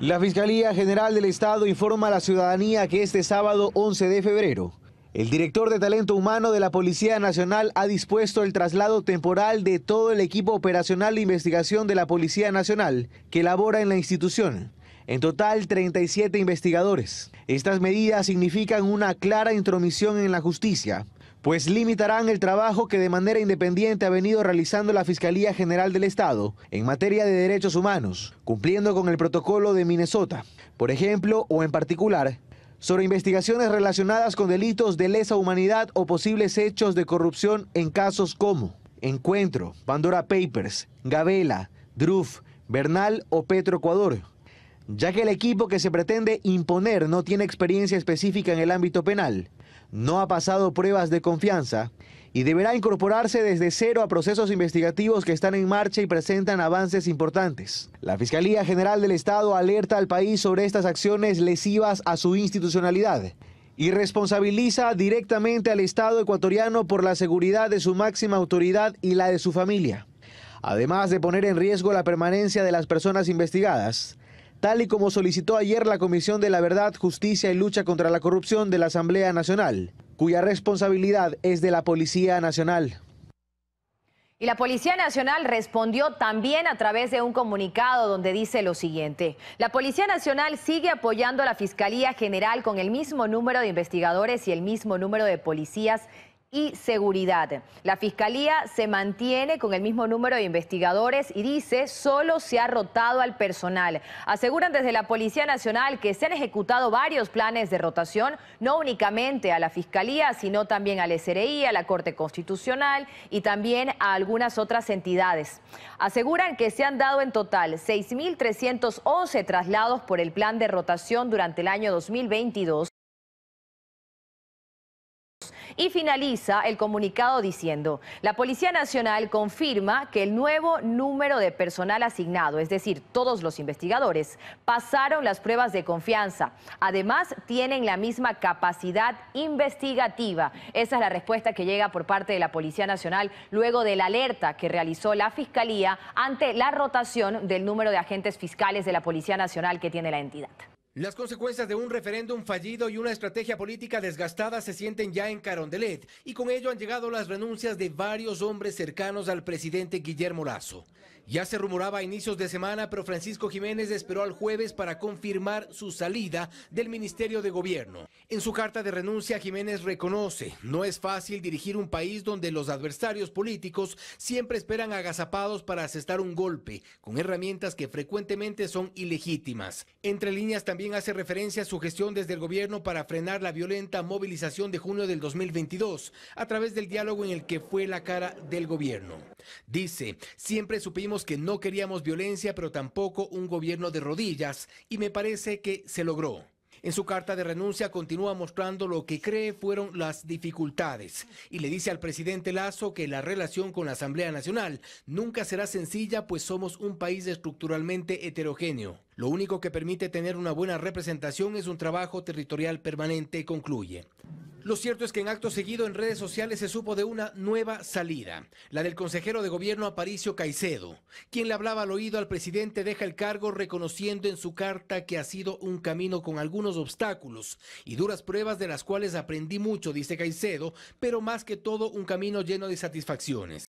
La Fiscalía General del Estado informa a la ciudadanía que este sábado 11 de febrero, el director de talento humano de la Policía Nacional ha dispuesto el traslado temporal de todo el equipo operacional de investigación de la Policía Nacional que elabora en la institución. En total, 37 investigadores. Estas medidas significan una clara intromisión en la justicia, pues limitarán el trabajo que de manera independiente ha venido realizando la Fiscalía General del Estado en materia de derechos humanos, cumpliendo con el protocolo de Minnesota, por ejemplo, o en particular, sobre investigaciones relacionadas con delitos de lesa humanidad o posibles hechos de corrupción en casos como Encuentro, Pandora Papers, Gabela, Druf, Bernal o Ecuador, ya que el equipo que se pretende imponer no tiene experiencia específica en el ámbito penal no ha pasado pruebas de confianza y deberá incorporarse desde cero a procesos investigativos que están en marcha y presentan avances importantes. La Fiscalía General del Estado alerta al país sobre estas acciones lesivas a su institucionalidad y responsabiliza directamente al Estado ecuatoriano por la seguridad de su máxima autoridad y la de su familia. Además de poner en riesgo la permanencia de las personas investigadas, tal y como solicitó ayer la Comisión de la Verdad, Justicia y Lucha contra la Corrupción de la Asamblea Nacional, cuya responsabilidad es de la Policía Nacional. Y la Policía Nacional respondió también a través de un comunicado donde dice lo siguiente. La Policía Nacional sigue apoyando a la Fiscalía General con el mismo número de investigadores y el mismo número de policías y seguridad. La Fiscalía se mantiene con el mismo número de investigadores y dice solo se ha rotado al personal. Aseguran desde la Policía Nacional que se han ejecutado varios planes de rotación, no únicamente a la Fiscalía, sino también al SRI, a la Corte Constitucional y también a algunas otras entidades. Aseguran que se han dado en total 6.311 traslados por el plan de rotación durante el año 2022 y finaliza el comunicado diciendo, la Policía Nacional confirma que el nuevo número de personal asignado, es decir, todos los investigadores, pasaron las pruebas de confianza. Además, tienen la misma capacidad investigativa. Esa es la respuesta que llega por parte de la Policía Nacional luego de la alerta que realizó la Fiscalía ante la rotación del número de agentes fiscales de la Policía Nacional que tiene la entidad. Las consecuencias de un referéndum fallido y una estrategia política desgastada se sienten ya en Carondelet y con ello han llegado las renuncias de varios hombres cercanos al presidente Guillermo Lazo. Ya se rumoraba a inicios de semana, pero Francisco Jiménez esperó al jueves para confirmar su salida del Ministerio de Gobierno. En su carta de renuncia, Jiménez reconoce, no es fácil dirigir un país donde los adversarios políticos siempre esperan agazapados para asestar un golpe, con herramientas que frecuentemente son ilegítimas. Entre líneas también hace referencia a su gestión desde el gobierno para frenar la violenta movilización de junio del 2022, a través del diálogo en el que fue la cara del gobierno. Dice, siempre supimos que no queríamos violencia, pero tampoco un gobierno de rodillas, y me parece que se logró. En su carta de renuncia continúa mostrando lo que cree fueron las dificultades y le dice al presidente Lazo que la relación con la Asamblea Nacional nunca será sencilla pues somos un país estructuralmente heterogéneo. Lo único que permite tener una buena representación es un trabajo territorial permanente, concluye. Lo cierto es que en acto seguido en redes sociales se supo de una nueva salida, la del consejero de gobierno Aparicio Caicedo, quien le hablaba al oído al presidente deja el cargo reconociendo en su carta que ha sido un camino con algunos obstáculos y duras pruebas de las cuales aprendí mucho, dice Caicedo, pero más que todo un camino lleno de satisfacciones.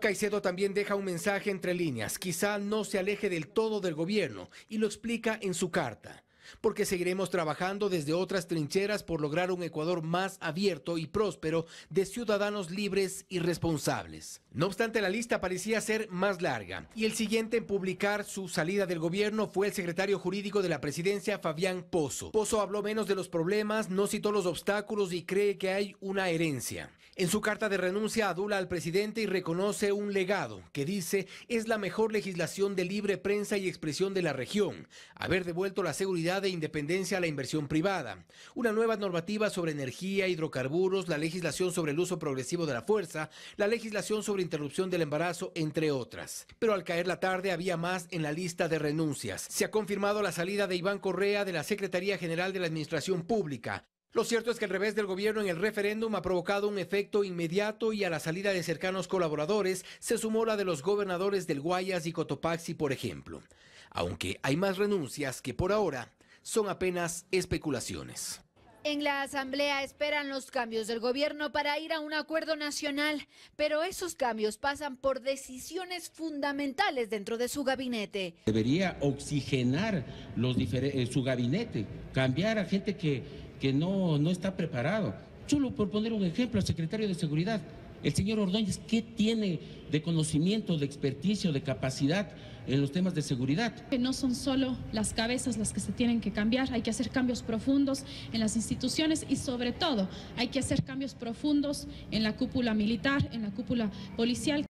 Caicedo también deja un mensaje entre líneas, quizá no se aleje del todo del gobierno, y lo explica en su carta porque seguiremos trabajando desde otras trincheras por lograr un Ecuador más abierto y próspero de ciudadanos libres y responsables. No obstante, la lista parecía ser más larga y el siguiente en publicar su salida del gobierno fue el secretario jurídico de la presidencia, Fabián Pozo. Pozo habló menos de los problemas, no citó los obstáculos y cree que hay una herencia. En su carta de renuncia adula al presidente y reconoce un legado que dice es la mejor legislación de libre prensa y expresión de la región, haber devuelto la seguridad e independencia a la inversión privada, una nueva normativa sobre energía, hidrocarburos, la legislación sobre el uso progresivo de la fuerza, la legislación sobre interrupción del embarazo, entre otras. Pero al caer la tarde había más en la lista de renuncias. Se ha confirmado la salida de Iván Correa de la Secretaría General de la Administración Pública. Lo cierto es que el revés del gobierno en el referéndum ha provocado un efecto inmediato y a la salida de cercanos colaboradores se sumó la de los gobernadores del Guayas y Cotopaxi, por ejemplo. Aunque hay más renuncias que por ahora son apenas especulaciones. En la Asamblea esperan los cambios del gobierno para ir a un acuerdo nacional, pero esos cambios pasan por decisiones fundamentales dentro de su gabinete. Debería oxigenar los eh, su gabinete, cambiar a gente que, no, está preparado. Solo por poner un ejemplo, al secretario de Seguridad, el señor Ordóñez, ¿qué tiene de conocimiento, de experticio, de capacidad en los temas de seguridad? Que no son solo las cabezas las que se tienen que cambiar, hay que hacer cambios profundos en las instituciones y sobre todo hay que hacer cambios profundos en la cúpula militar, en la cúpula policial.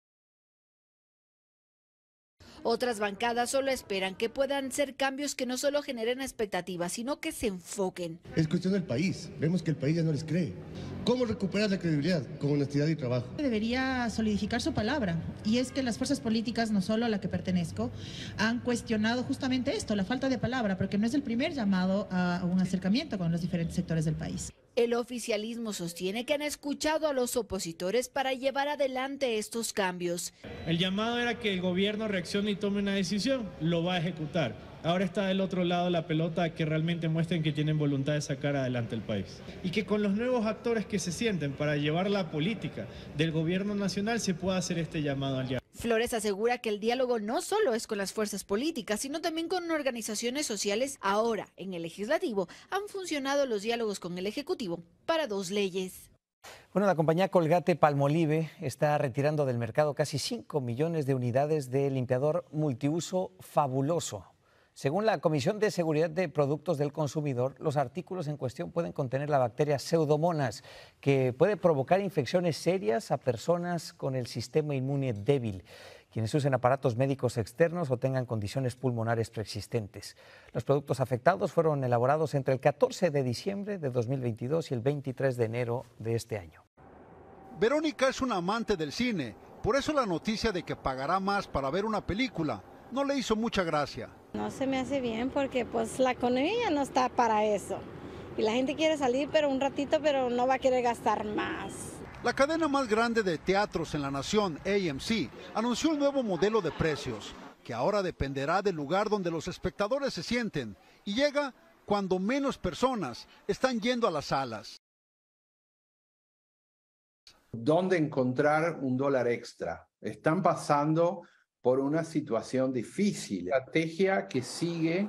Otras bancadas solo esperan que puedan ser cambios que no solo generen expectativas, sino que se enfoquen. Es cuestión del país. Vemos que el país ya no les cree. ¿Cómo recuperar la credibilidad? Con honestidad y trabajo. Debería solidificar su palabra. Y es que las fuerzas políticas, no solo a la que pertenezco, han cuestionado justamente esto, la falta de palabra, porque no es el primer llamado a un acercamiento con los diferentes sectores del país. El oficialismo sostiene que han escuchado a los opositores para llevar adelante estos cambios. El llamado era que el gobierno reaccione y tome una decisión, lo va a ejecutar. Ahora está del otro lado la pelota que realmente muestren que tienen voluntad de sacar adelante el país. Y que con los nuevos actores que se sienten para llevar la política del gobierno nacional se pueda hacer este llamado al diálogo. Flores asegura que el diálogo no solo es con las fuerzas políticas, sino también con organizaciones sociales. Ahora, en el legislativo, han funcionado los diálogos con el Ejecutivo para dos leyes. Bueno, la compañía Colgate Palmolive está retirando del mercado casi 5 millones de unidades de limpiador multiuso fabuloso, según la Comisión de Seguridad de Productos del Consumidor, los artículos en cuestión pueden contener la bacteria pseudomonas, que puede provocar infecciones serias a personas con el sistema inmune débil quienes usen aparatos médicos externos o tengan condiciones pulmonares preexistentes. Los productos afectados fueron elaborados entre el 14 de diciembre de 2022 y el 23 de enero de este año. Verónica es una amante del cine, por eso la noticia de que pagará más para ver una película no le hizo mucha gracia. No se me hace bien porque pues la economía no está para eso. Y la gente quiere salir pero un ratito, pero no va a querer gastar más. La cadena más grande de teatros en la nación, AMC, anunció un nuevo modelo de precios, que ahora dependerá del lugar donde los espectadores se sienten y llega cuando menos personas están yendo a las salas. ¿Dónde encontrar un dólar extra? Están pasando por una situación difícil. Estrategia que sigue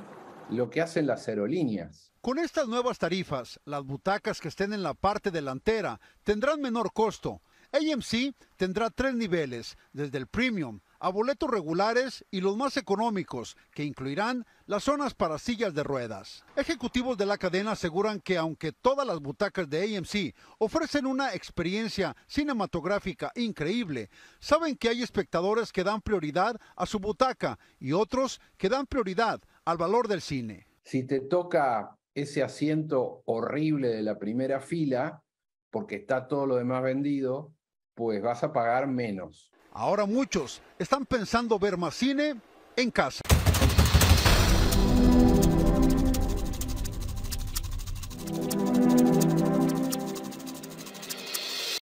lo que hacen las aerolíneas. Con estas nuevas tarifas, las butacas que estén en la parte delantera tendrán menor costo. AMC tendrá tres niveles, desde el premium a boletos regulares y los más económicos, que incluirán las zonas para sillas de ruedas. Ejecutivos de la cadena aseguran que aunque todas las butacas de AMC ofrecen una experiencia cinematográfica increíble, saben que hay espectadores que dan prioridad a su butaca y otros que dan prioridad al valor del cine. Si te toca ese asiento horrible de la primera fila, porque está todo lo demás vendido, pues vas a pagar menos. Ahora muchos están pensando ver más cine en casa.